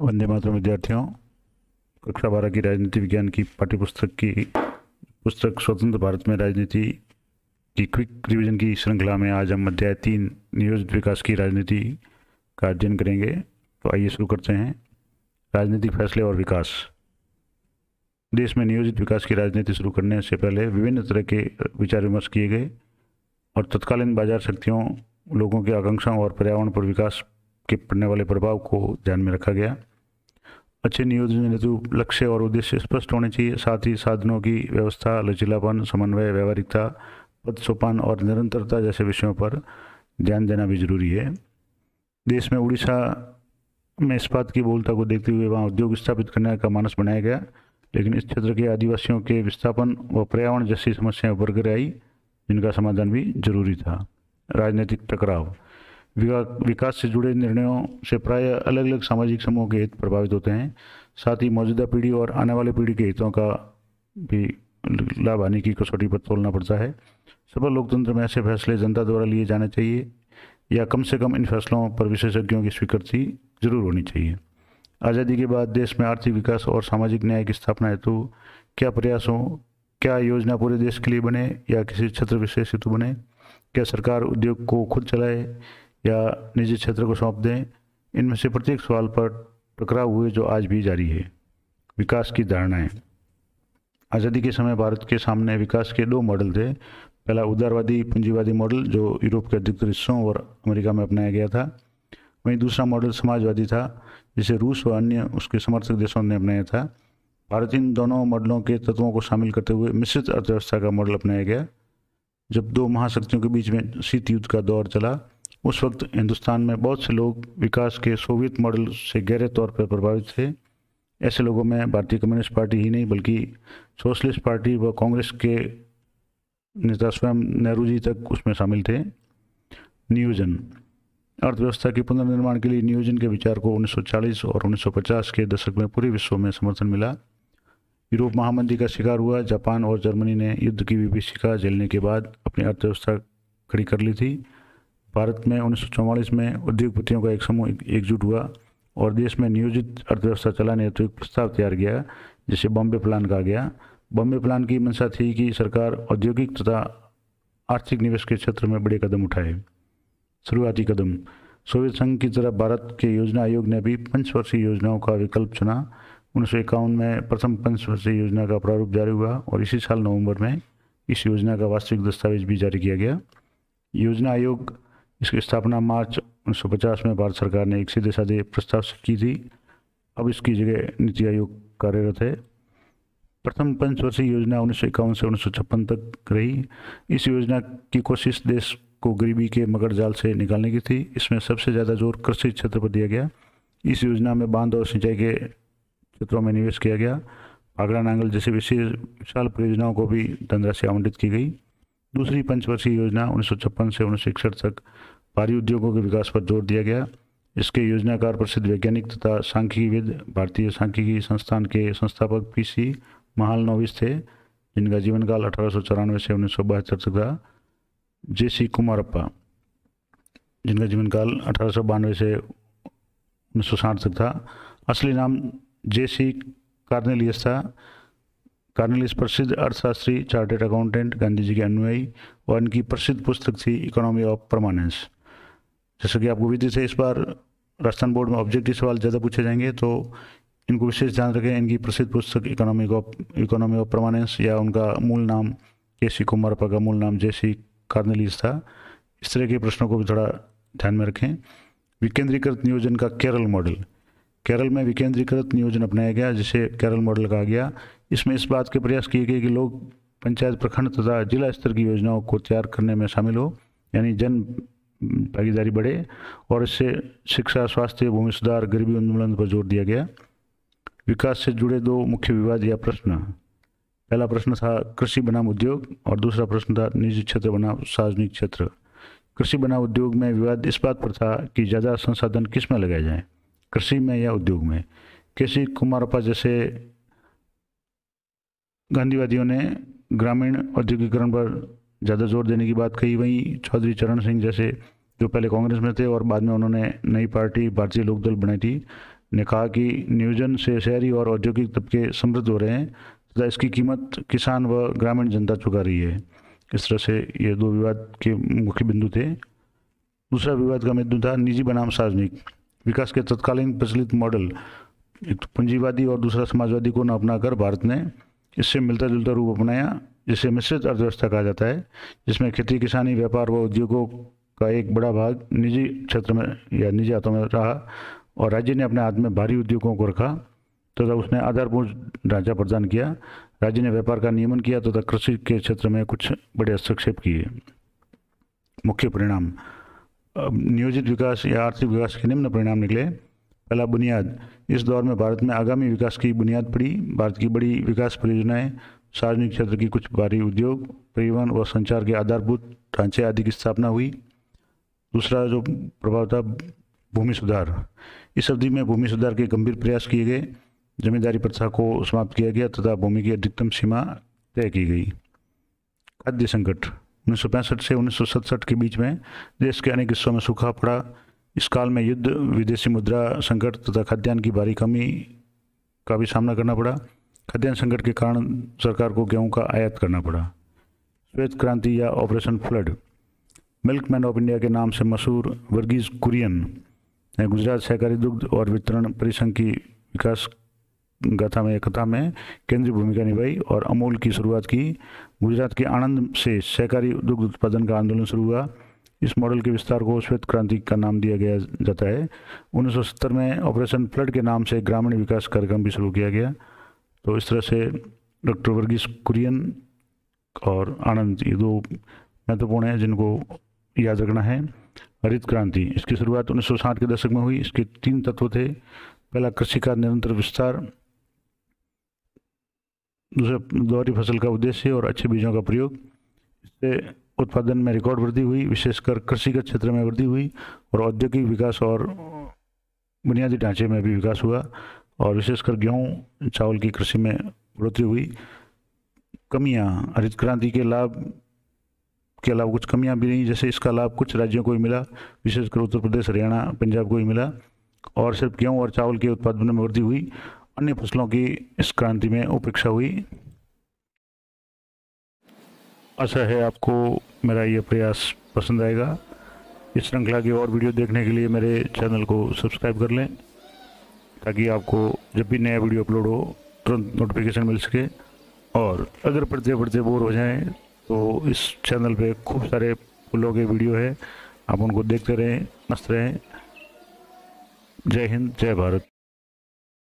वंदे मातरम विद्यार्थियों कक्षा बारह की राजनीति विज्ञान की पाठ्यपुस्तक की पुस्तक स्वतंत्र भारत में राजनीति की क्विक रिवीजन की श्रृंखला में आज हम अध्याय तीन नियोजित विकास की राजनीति का अध्ययन करेंगे तो आइए शुरू करते हैं राजनीतिक फैसले और विकास देश में नियोजित विकास की राजनीति शुरू करने से पहले विभिन्न तरह के विचार विमर्श किए गए और तत्कालीन बाजार शक्तियों लोगों की आकांक्षाओं और पर्यावरण पर विकास के पड़ने वाले प्रभाव को ध्यान में रखा गया अच्छे नियोजन हेतु लक्ष्य और उद्देश्य स्पष्ट होने चाहिए साथ ही साधनों की व्यवस्था लचीलापन समन्वय व्यवहारिकता पद सोपान और निरंतरता जैसे विषयों पर ध्यान देना भी जरूरी है देश में उड़ीसा में इस्पात की बोलता को देखते हुए वहाँ उद्योग स्थापित करने का मानस बनाया गया लेकिन इस क्षेत्र के आदिवासियों के विस्थापन व पर्यावरण जैसी समस्याएं उभर कर आई जिनका समाधान भी जरूरी था राजनीतिक टकराव विकास से जुड़े निर्णयों से प्राय अलग अलग सामाजिक समूहों के हित प्रभावित होते हैं साथ ही मौजूदा पीढ़ी और आने वाली पीढ़ी के हितों का भी लाभ आने की कसौटी पर तोलना पड़ता है सफल लोकतंत्र में ऐसे फैसले जनता द्वारा लिए जाने चाहिए या कम से कम इन फैसलों पर विशेषज्ञों की स्वीकृति जरूर होनी चाहिए आज़ादी के बाद देश में आर्थिक विकास और सामाजिक न्याय की स्थापना हेतु क्या प्रयास हों क्या योजना पूरे देश के लिए बने या किसी क्षेत्र विशेष हेतु बने क्या सरकार उद्योग को खुद चलाए या निजी क्षेत्र को सौंप दें इनमें से प्रत्येक सवाल पर टकराव हुए जो आज भी जारी है विकास की धारणाएं आज़ादी के समय भारत के सामने विकास के दो मॉडल थे पहला उदारवादी पूंजीवादी मॉडल जो यूरोप के अधिकतर हिस्सों और अमेरिका में अपनाया गया था वहीं दूसरा मॉडल समाजवादी था जिसे रूस और अन्य उसके समर्थक देशों ने अपनाया था भारत इन दोनों मॉडलों के तत्वों को शामिल करते हुए मिश्रित अर्थव्यवस्था का मॉडल अपनाया गया जब दो महाशक्तियों के बीच में शीत युद्ध का दौर चला उस वक्त हिंदुस्तान में बहुत से लोग विकास के सोवियत मॉडल से गहरे तौर पर प्रभावित थे ऐसे लोगों में भारतीय कम्युनिस्ट पार्टी ही नहीं बल्कि सोशलिस्ट पार्टी व कांग्रेस के नेता स्वयं नेहरू जी तक उसमें शामिल थे नियोजन अर्थव्यवस्था के पुनर्निर्माण के लिए नियोजन के विचार को 1940 और 1950 के दशक में पूरे विश्व में समर्थन मिला यूरोप महामंदी का शिकार हुआ जापान और जर्मनी ने युद्ध की विभिषिका झेलने के बाद अपनी अर्थव्यवस्था खड़ी कर ली थी भारत में उन्नीस में उद्योगपतियों का एक समूह एकजुट हुआ और देश में नियोजित अर्थव्यवस्था चलाने हेतु तो एक प्रस्ताव तैयार किया जिसे बॉम्बे प्लान कहा गया बॉम्बे प्लान की मंशा थी कि सरकार औद्योगिक तथा आर्थिक निवेश के क्षेत्र में बड़े कदम उठाए शुरुआती कदम सोवियत संघ की तरह भारत के योजना आयोग ने भी पंचवर्षीय योजनाओं का विकल्प चुना उन्नीस में प्रथम पंचवर्षीय योजना का प्रारूप जारी हुआ और इसी साल नवंबर में इस योजना का वास्तविक दस्तावेज भी जारी किया गया योजना आयोग इसकी स्थापना मार्च 1950 में भारत सरकार ने एक सीधे साधे प्रस्ताव से की थी अब इसकी जगह नीति आयोग कार्यरत है प्रथम पंचवर्षीय योजना उन्नीस से उन्नीस तक रही इस योजना की कोशिश देश को गरीबी के मगर जाल से निकालने की थी इसमें सबसे ज़्यादा जोर कृषि क्षेत्र पर दिया गया इस योजना में बांध और सिंचाई के क्षेत्रों में निवेश किया गया भागड़ा नांगल जैसी विशेष विशाल परियोजनाओं को भी धनराशि आवंटित की गई दूसरी पंचवर्षीय योजना उन्नीस से उन्नीस तक भारी उद्योगों के विकास पर जोर दिया गया इसके योजनाकार प्रसिद्ध वैज्ञानिक तथा सांख्यिकीविद भारतीय सांख्यिकी संस्थान के संस्थापक पी सी महालनोविस थे जिनका जीवनकाल अठारह से उन्नीस तक था जे सी कुमारप्पा जिनका जीवनकाल अठारह से उन्नीस तक था असली नाम जे सी कार्नेलियस था कार्नेलियस प्रसिद्ध अर्थशास्त्री चार्टेड अकाउंटेंट गांधी जी के अनुयायी और इनकी प्रसिद्ध पुस्तक थी इकोनॉमी ऑफ परमानेंस जैसे कि आपको विधि से इस बार राजस्थान बोर्ड में ऑब्जेक्टिव सवाल ज़्यादा पूछे जाएंगे तो इनको विशेष ध्यान रखें इनकी प्रसिद्ध पुस्तक economy of economy of permanence या उनका मूल नाम के सी कुमारपा का मूल नाम जे सी कार्नलिस था इस तरह के प्रश्नों को भी थोड़ा ध्यान में रखें विकेंद्रीकृत नियोजन का केरल मॉडल केरल में विकेंद्रीकृत नियोजन अपनाया गया जिसे केरल मॉडल कहा गया इसमें इस बात के प्रयास किए गए कि लोग पंचायत प्रखंड तथा जिला स्तर की योजनाओं को तैयार करने में शामिल हो यानी जन भागीदारी बढ़े और इससे शिक्षा स्वास्थ्य भूमि सुधार गरीबी उन्मूलन पर जोर दिया गया विकास से जुड़े दो मुख्य विवाद या प्रश्न पहला प्रश्न था कृषि बनाम उद्योग और दूसरा प्रश्न था निजी क्षेत्र बनाम सार्वजनिक क्षेत्र कृषि बनाम उद्योग में विवाद इस बात पर था कि ज़्यादा संसाधन किस में लगाए जाएँ कृषि में या उद्योग में के सी कुमारप्पा जैसे गांधीवादियों ने ग्रामीण औद्योगिकरण पर ज़्यादा जोर देने की बात कही वहीं चौधरी चरण सिंह जैसे जो पहले कांग्रेस में थे और बाद में उन्होंने नई पार्टी भारतीय लोकदल बनाई थी ने कहा कि नियोजन से शहरी और औद्योगिक तबके समृद्ध हो रहे हैं तथा तो इसकी कीमत किसान व ग्रामीण जनता चुका रही है इस तरह से ये दो विवाद के मुख्य बिंदु थे दूसरा विवाद का बिंदु था निजी बनाम सार्वजनिक विकास के तत्कालीन प्रचलित मॉडल एक तो पूंजीवादी और दूसरा समाजवादी को न अपनाकर भारत ने इससे मिलता जुलता रूप अपनाया जिसे मिश्रित अर्थव्यवस्था कहा जाता है जिसमें खेती किसानी व्यापार व उद्योगों का एक बड़ा भाग निजी क्षेत्र में या निजी हाथों में रहा और राज्य ने अपने हाथ में भारी उद्योगों को रखा तथा तो उसने आधारभूत ढांचा प्रदान किया राज्य ने व्यापार का नियमन किया तथा तो कृषि के क्षेत्र में कुछ बड़े हस्तक्षेप किए मुख्य परिणाम नियोजित विकास या आर्थिक विकास के निम्न परिणाम निकले पहला बुनियाद इस दौर में भारत में आगामी विकास की बुनियाद पड़ी भारत की बड़ी विकास परियोजनाएं सार्वजनिक क्षेत्र की कुछ भारी उद्योग परिवहन और संचार के आधारभूत ढांचे आदि की स्थापना हुई दूसरा जो प्रभाव था भूमि सुधार इस अवधि में भूमि सुधार के गंभीर प्रयास किए गए जमींदारी प्रथा को समाप्त किया गया तथा भूमि की अधिकतम सीमा तय की गई खाद्य संकट उन्नीस से उन्नीस के बीच में देश के अनेक हिस्सों में सूखा पड़ा इस काल में युद्ध विदेशी मुद्रा संकट तथा खाद्यान्न की भारी कमी का भी सामना करना पड़ा खाद्यान्न संकट के कारण सरकार को गेहूं का आयात करना पड़ा श्वेत क्रांति या operation flood milkman of India के नाम से मशहूर वर्गीज कुरियन ने गुजरात सहकारी दुग्ध और वितरण परिसंघ की विकास गाथा में कथा में केंद्रीय भूमिका निभाई और अमूल की शुरुआत की गुजरात के आनंद से सहकारी दुग्ध उत्पादन का आंदोलन शुरू हुआ इस मॉडल के विस्तार को श्वेत क्रांति का नाम दिया गया जाता है 1970 में ऑपरेशन फ्लड के नाम से ग्रामीण विकास कार्यक्रम भी शुरू किया गया तो इस तरह से डॉक्टर वर्गीस कुरियन और आनंद ये दो महत्वपूर्ण हैं जिनको याद रखना है हरित क्रांति इसकी शुरुआत 1960 के दशक में हुई इसके तीन तत्व थे पहला कृषि का निरंतर विस्तार दूसरा दोहरी फसल का उद्देश्य और अच्छे बीजों का प्रयोग इससे उत्पादन में रिकॉर्ड वृद्धि हुई विशेषकर कृषि के क्षेत्र में वृद्धि हुई और औद्योगिक विकास और बुनियादी ढांचे में भी विकास हुआ और विशेषकर गेहूँ चावल की कृषि में बढ़ोतरी हुई कमियाँ हरित क्रांति के लाभ के अलावा कुछ कमियां भी रहीं जैसे इसका लाभ कुछ राज्यों को ही मिला विशेषकर उत्तर प्रदेश हरियाणा पंजाब को ही मिला और सिर्फ गेहूँ और चावल के उत्पादन में वृद्धि हुई अन्य फसलों की इस क्रांति में उपेक्षा हुई आशा है आपको मेरा ये प्रयास पसंद आएगा इस श्रृंखला की और वीडियो देखने के लिए मेरे चैनल को सब्सक्राइब कर लें ताकि आपको जब भी नया वीडियो अपलोड हो तुरंत नोटिफिकेशन मिल सके और अगर पढ़ते पढ़ते बोर हो जाएं तो इस चैनल पे खूब सारे फूलों के वीडियो है आप उनको देखते रहें मस्त रहें जय हिंद जय भारत